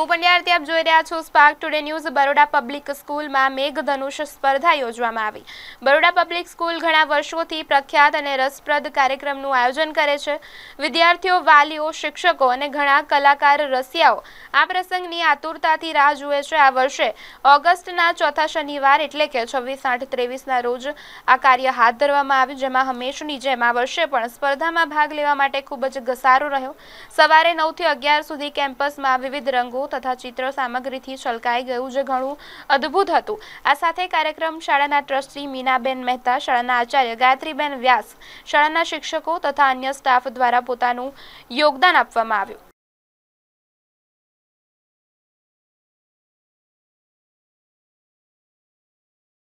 હું પંડ્યાર ત્યાં જોઈ રહ્યા છો spark today news Baroda public સ્કૂલમાં મેઘધનુષ સ્પર્ધા યોજવામાં આવી બરોડા પબ્લિક સ્કૂલ ઘણા વર્ષોથી પ્રખ્યાત અને રસપ્રદ કાર્યક્રમનું આયોજન કરે છે વિદ્યાર્થીઓ વાલીઓ શિક્ષકો અને ઘણા કલાકાર રસિયાઓ આ પ્રસંગની આતુરતાથી રાહ જુએ છે આ વર્ષે ઓગસ્ટના ચોથા શનિવાર એટલે કે છવ્વીસ આઠ ત્રેવીસના રોજ આ કાર્ય હાથ ધરવામાં આવ્યું જેમાં હંમેશની જેમ આ વર્ષે પણ સ્પર્ધામાં ભાગ લેવા માટે ખૂબ જ ઘસારો રહ્યો સવારે નવથી અગિયાર સુધી કેમ્પસમાં વિવિધ રંગો તથા ચિત્ર સામગ્રીથી છલકાઈ ગયું જે ઘણું અદ્ભુત હતું આ સાથે કાર્યક્રમ શાળાના ટ્રસ્ટી મીનાબેન મહેતા શાળાના આચાર્ય ગાયત્રીબેન વ્યાસ શાળાના શિક્ષકો તથા અન્ય સ્ટાફ દ્વારા પોતાનું યોગદાન આપવામાં આવ્યું